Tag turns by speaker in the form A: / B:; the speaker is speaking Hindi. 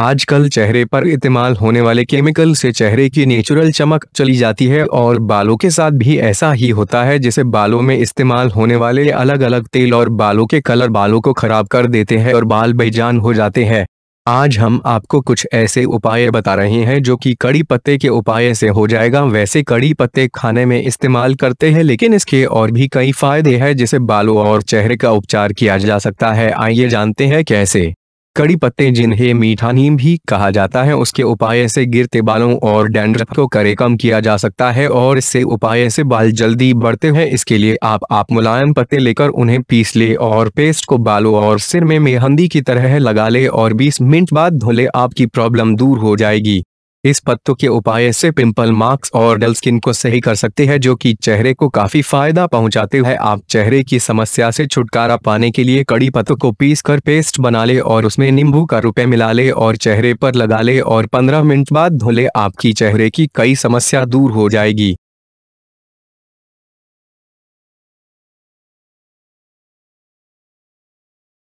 A: आजकल चेहरे पर इस्तेमाल होने वाले केमिकल से चेहरे की नेचुरल चमक चली जाती है और बालों के साथ भी ऐसा ही होता है जिसे बालों में इस्तेमाल होने वाले अलग अलग तेल और बालों के कलर बालों को खराब कर देते हैं और बाल बेजान हो जाते हैं आज हम आपको कुछ ऐसे उपाय बता रहे हैं जो कि कड़ी पत्ते के उपाय से हो जाएगा वैसे कड़ी पत्ते खाने में इस्तेमाल करते हैं लेकिन इसके और भी कई फायदे हैं जिसे बालों और चेहरे का उपचार किया जा सकता है आइए जानते हैं कैसे कड़ी पत्ते जिन्हें मीठा नीम भी कहा जाता है उसके उपाय से गिरते बालों और डेंड्रफ को करे कम किया जा सकता है और इससे उपाय से बाल जल्दी बढ़ते हैं इसके लिए आप आप मुलायम पत्ते लेकर उन्हें पीस ले और पेस्ट को बालों और सिर में मेहंदी की तरह लगा ले और 20 मिनट बाद धो ले आपकी प्रॉब्लम दूर हो जाएगी इस पत्तों के उपाय से पिंपल मार्क्स और डल स्किन को सही कर सकते हैं जो कि चेहरे को काफी फायदा पहुंचाते हैं आप चेहरे की समस्या से छुटकारा पाने के लिए कड़ी पत्तों को पीस कर पेस्ट बना ले और उसमें नींबू का रुपये मिला ले और चेहरे पर लगा ले और पंद्रह मिनट बाद धो ले आपकी चेहरे की कई समस्या दूर हो जाएगी